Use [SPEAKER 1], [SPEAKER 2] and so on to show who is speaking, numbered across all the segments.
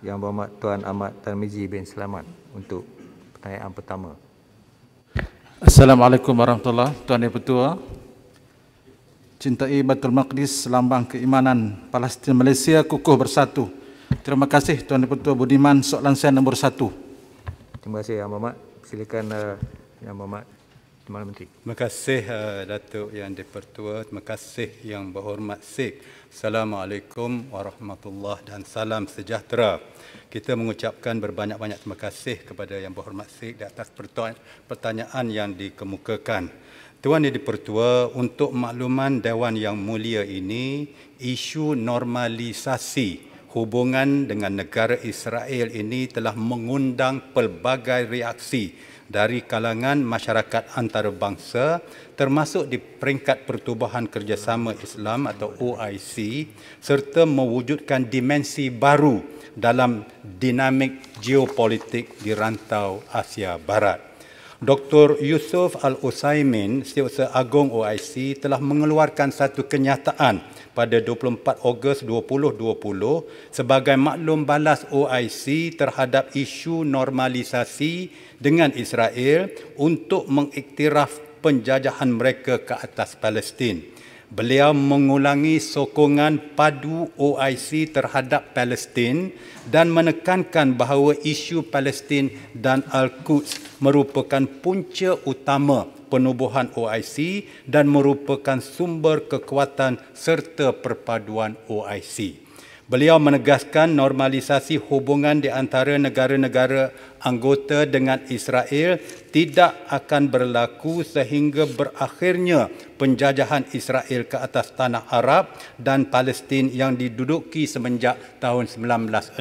[SPEAKER 1] Yang berhormat Tuan Ahmad Tarmizi bin Selamat untuk pertanyaan pertama. Assalamualaikum warahmatullahi wabarakatuh. Tuan Yang Pertua, cintai Batul Maqdis lambang keimanan Palestin Malaysia kukuh bersatu. Terima kasih Tuan Yang Pertua Budiman, soalan saya nombor satu. Terima kasih Yang Berhormat. Silakan uh, Yang Berhormat Timbalan Menteri.
[SPEAKER 2] Terima kasih eh, Datuk Yang Dipertua, terima kasih Yang Berhormat Sik. Assalamualaikum warahmatullahi dan salam sejahtera. Kita mengucapkan berbanyak-banyak terima kasih kepada Yang Berhormat Sik di atas pertanyaan yang dikemukakan. Tuan Yang Dipertua, untuk makluman Dewan Yang Mulia ini, isu normalisasi hubungan dengan negara Israel ini telah mengundang pelbagai reaksi dari kalangan masyarakat antarabangsa termasuk di peringkat pertubuhan kerjasama Islam atau OIC serta mewujudkan dimensi baru dalam dinamik geopolitik di rantau Asia Barat. Dr. Yusuf Al-Usaimin, Setiausaha Agong OIC telah mengeluarkan satu kenyataan pada 24 Ogos 2020 sebagai maklum balas OIC terhadap isu normalisasi dengan Israel untuk mengiktiraf penjajahan mereka ke atas Palestin. Beliau mengulangi sokongan padu OIC terhadap Palestin dan menekankan bahawa isu Palestin dan Al-Quds merupakan punca utama penubuhan OIC dan merupakan sumber kekuatan serta perpaduan OIC. Beliau menegaskan normalisasi hubungan di antara negara-negara anggota dengan Israel tidak akan berlaku sehingga berakhirnya penjajahan Israel ke atas tanah Arab dan Palestin yang diduduki semenjak tahun 1967.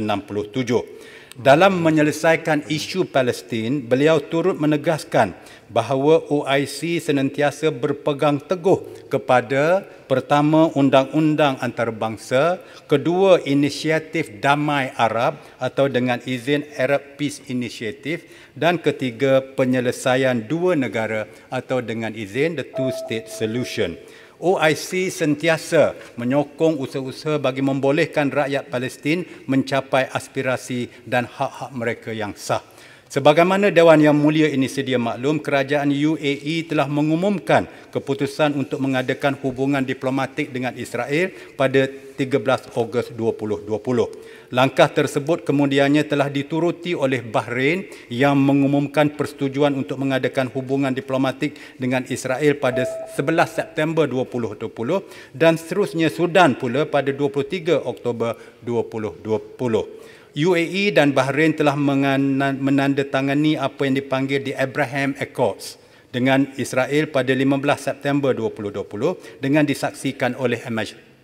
[SPEAKER 2] Dalam menyelesaikan isu Palestin, beliau turut menegaskan bahawa OIC senantiasa berpegang teguh kepada pertama undang-undang antarabangsa, kedua inisiatif damai Arab atau dengan izin Arab Peace Initiative dan ketiga penyelesaian dua negara atau dengan izin the two state solution. OIC sentiasa menyokong usaha-usaha bagi membolehkan rakyat Palestin mencapai aspirasi dan hak-hak mereka yang sah. Sebagaimana Dewan Yang Mulia ini sedia maklum, kerajaan UAE telah mengumumkan keputusan untuk mengadakan hubungan diplomatik dengan Israel pada 13 Ogos 2020. Langkah tersebut kemudiannya telah dituruti oleh Bahrain yang mengumumkan persetujuan untuk mengadakan hubungan diplomatik dengan Israel pada 11 September 2020 dan seterusnya Sudan pula pada 23 Oktober 2020. UAE dan Bahrain telah menandatangani apa yang dipanggil di Abraham Accords dengan Israel pada 15 September 2020 dengan disaksikan oleh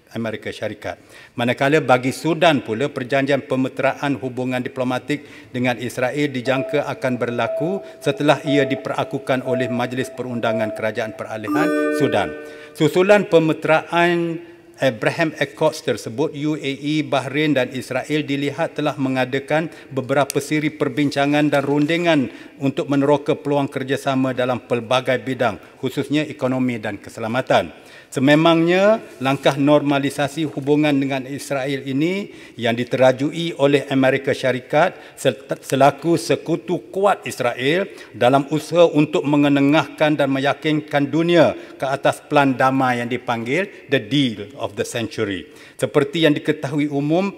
[SPEAKER 2] Amerika Syarikat. Manakala bagi Sudan pula perjanjian pemeteraan hubungan diplomatik dengan Israel dijangka akan berlaku setelah ia diperakukan oleh Majlis Perundangan Kerajaan Peralihan Sudan. Susulan pemeteraan Abraham Accords tersebut, UAE, Bahrain dan Israel dilihat telah mengadakan beberapa siri perbincangan dan rundingan untuk meneroka peluang kerjasama dalam pelbagai bidang, khususnya ekonomi dan keselamatan. Sememangnya, langkah normalisasi hubungan dengan Israel ini yang diterajui oleh Amerika Syarikat selaku sekutu kuat Israel dalam usaha untuk mengenengahkan dan meyakinkan dunia ke atas pelan damai yang dipanggil The Deal of the century. Seperti yang diketahui umum,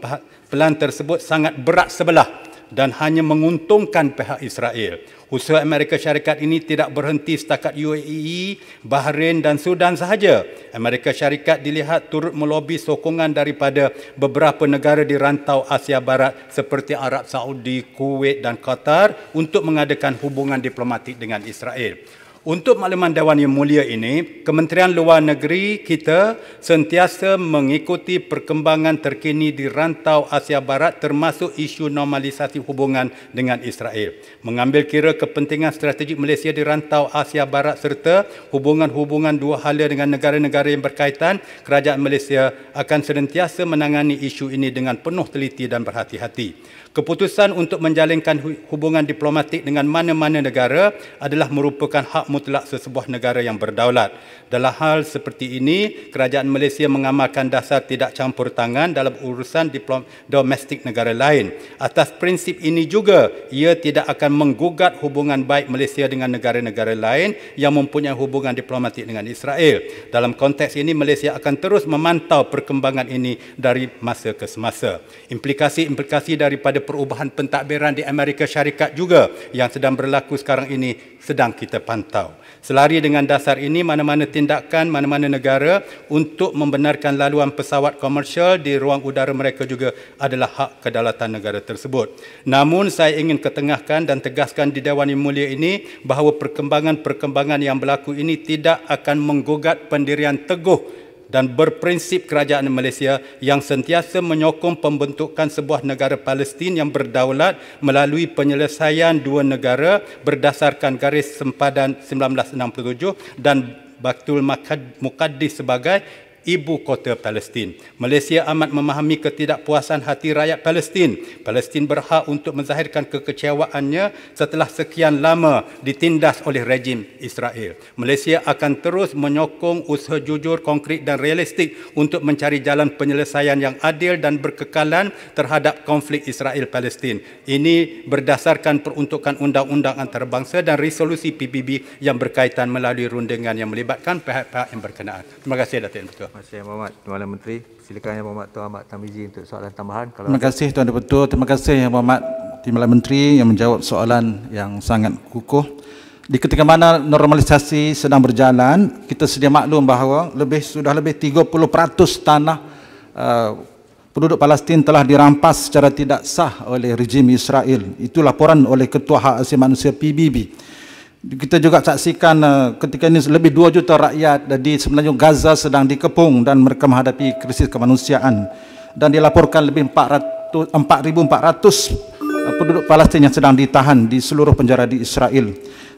[SPEAKER 2] pelan tersebut sangat berat sebelah dan hanya menguntungkan pihak Israel. Usaha Amerika Syarikat ini tidak berhenti setakat UAE, Bahrain dan Sudan sahaja. Amerika Syarikat dilihat turut melobi sokongan daripada beberapa negara di rantau Asia Barat seperti Arab Saudi, Kuwait dan Qatar untuk mengadakan hubungan diplomatik dengan Israel. Untuk makluman Dewan yang mulia ini, Kementerian Luar Negeri kita sentiasa mengikuti perkembangan terkini di rantau Asia Barat termasuk isu normalisasi hubungan dengan Israel. Mengambil kira kepentingan strategik Malaysia di rantau Asia Barat serta hubungan-hubungan dua hala dengan negara-negara yang berkaitan, Kerajaan Malaysia akan sentiasa menangani isu ini dengan penuh teliti dan berhati-hati. Keputusan untuk menjalinkan hubungan diplomatik dengan mana-mana negara adalah merupakan hak mutlak sesebuah negara yang berdaulat. Dalam hal seperti ini, kerajaan Malaysia mengamalkan dasar tidak campur tangan dalam urusan domestik negara lain. Atas prinsip ini juga, ia tidak akan menggugat hubungan baik Malaysia dengan negara-negara lain yang mempunyai hubungan diplomatik dengan Israel. Dalam konteks ini, Malaysia akan terus memantau perkembangan ini dari masa ke semasa. Implikasi-implikasi daripada perubahan pentadbiran di Amerika Syarikat juga yang sedang berlaku sekarang ini sedang kita pantau kalau. Selari dengan dasar ini, mana-mana tindakan, mana-mana negara untuk membenarkan laluan pesawat komersial di ruang udara mereka juga adalah hak kedaulatan negara tersebut. Namun, saya ingin ketengahkan dan tegaskan di Dewan yang Mulia ini bahawa perkembangan-perkembangan yang berlaku ini tidak akan menggugat pendirian teguh dan berprinsip kerajaan Malaysia yang sentiasa menyokong pembentukan sebuah negara Palestin yang berdaulat melalui penyelesaian dua negara berdasarkan garis sempadan 1967 dan Baktul Muqaddis sebagai ibu kota Palestin. Malaysia amat memahami ketidakpuasan hati rakyat Palestin. Palestin berhak untuk menzahirkan kekecewaannya setelah sekian lama ditindas oleh rejim Israel. Malaysia akan terus menyokong usaha jujur, konkret dan realistik untuk mencari jalan penyelesaian yang adil dan berkekalan terhadap konflik Israel Palestin. Ini berdasarkan peruntukan undang-undang antarabangsa dan resolusi PBB yang berkaitan melalui rundingan yang melibatkan pihak-pihak yang berkenaan. Terima kasih datuk.
[SPEAKER 1] Ketua kasih Yang Berhormat Tuan Alam Menteri. Silakan Yang Berhormat Tuan Ahmad Tamizi untuk soalan tambahan. Kalau Terima kasih Tuan Deputu. Terima kasih Yang Berhormat Timbalan Menteri yang menjawab soalan yang sangat kukuh. Di ketika mana normalisasi sedang berjalan, kita sedia maklum bahawa lebih sudah lebih 30% tanah uh, penduduk Palestin telah dirampas secara tidak sah oleh rejim Israel. Itu laporan oleh Ketua Hak Asasi Manusia PBB kita juga saksikan uh, ketika ini lebih 2 juta rakyat di semenanjung Gaza sedang dikepung dan mereka menghadapi krisis kemanusiaan dan dilaporkan lebih 400 4400 eh, penduduk Palestin yang sedang ditahan di seluruh penjara di Israel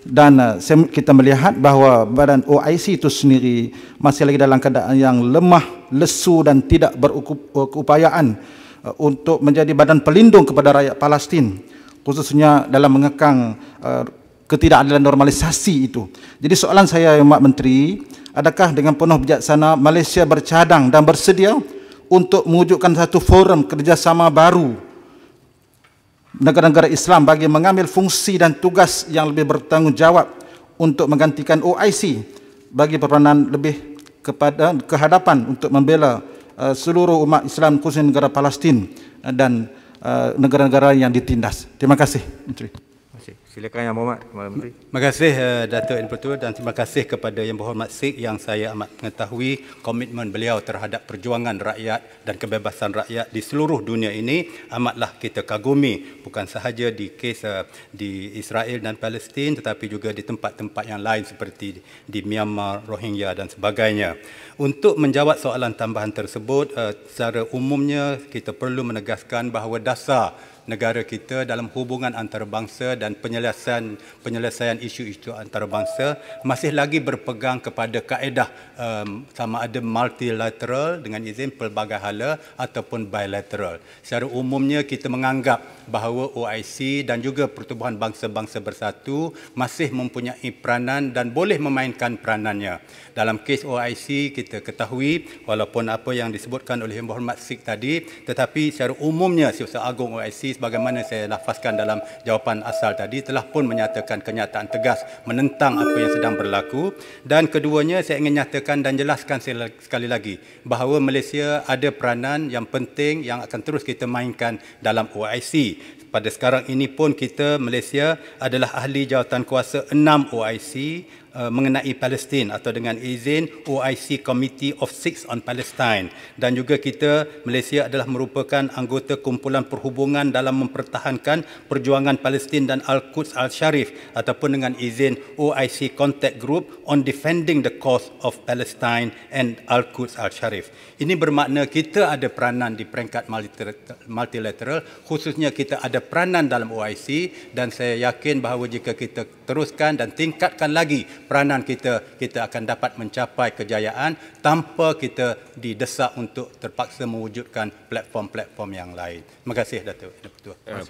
[SPEAKER 1] dan uh, kita melihat bahawa badan OIC itu sendiri masih lagi dalam keadaan yang lemah, lesu dan tidak berupayaan uh, untuk menjadi badan pelindung kepada rakyat Palestin khususnya dalam mengekang uh, ketidakadilan normalisasi itu. Jadi soalan saya, Mak Menteri, adakah dengan penuh bijaksana Malaysia bercadang dan bersedia untuk mewujudkan satu forum kerjasama baru negara-negara Islam bagi mengambil fungsi dan tugas yang lebih bertanggungjawab untuk menggantikan OIC bagi peranan lebih kepada kehadapan untuk membela uh, seluruh umat Islam khususnya negara Palestin uh, dan eh, negara-negara uh, yang ditindas. Terima kasih, Menteri. Silakan Yang Berhormat Kepala Menteri. Terima
[SPEAKER 2] kasih eh, Datuk Yang Pertua dan terima kasih kepada Yang Berhormat Sik yang saya amat mengetahui komitmen beliau terhadap perjuangan rakyat dan kebebasan rakyat di seluruh dunia ini amatlah kita kagumi bukan sahaja di kes eh, di Israel dan Palestin tetapi juga di tempat-tempat yang lain seperti di Myanmar, Rohingya dan sebagainya. Untuk menjawab soalan tambahan tersebut eh, secara umumnya kita perlu menegaskan bahawa dasar negara kita dalam hubungan antarabangsa dan penyelesaian penyelesaian isu-isu antarabangsa masih lagi berpegang kepada kaedah um, sama ada multilateral dengan izin pelbagai hala ataupun bilateral. Secara umumnya kita menganggap bahawa OIC dan juga Pertubuhan Bangsa-Bangsa Bersatu masih mempunyai peranan dan boleh memainkan peranannya. Dalam kes OIC kita ketahui walaupun apa yang disebutkan oleh Yang Berhormat Sik tadi tetapi secara umumnya Siusa Agung OIC sebagaimana saya lafazkan dalam jawapan asal tadi telah pun menyatakan kenyataan tegas menentang apa yang sedang berlaku dan keduanya saya ingin nyatakan dan jelaskan sekali lagi bahawa Malaysia ada peranan yang penting yang akan terus kita mainkan dalam OIC pada sekarang ini pun kita Malaysia adalah ahli jawatan kuasa enam OIC Uh, mengenai Palestin atau dengan izin OIC Committee of Six on Palestine dan juga kita Malaysia adalah merupakan anggota kumpulan perhubungan dalam mempertahankan perjuangan Palestin dan Al-Quds Al-Sharif ataupun dengan izin OIC Contact Group on Defending the Cause of Palestine and Al-Quds Al-Sharif. Ini bermakna kita ada peranan di peringkat multilateral khususnya kita ada peranan dalam OIC dan saya yakin bahawa jika kita teruskan dan tingkatkan lagi peranan kita, kita akan dapat mencapai kejayaan tanpa kita didesak untuk terpaksa mewujudkan platform-platform yang lain. Terima kasih Datuk. Terima kasih.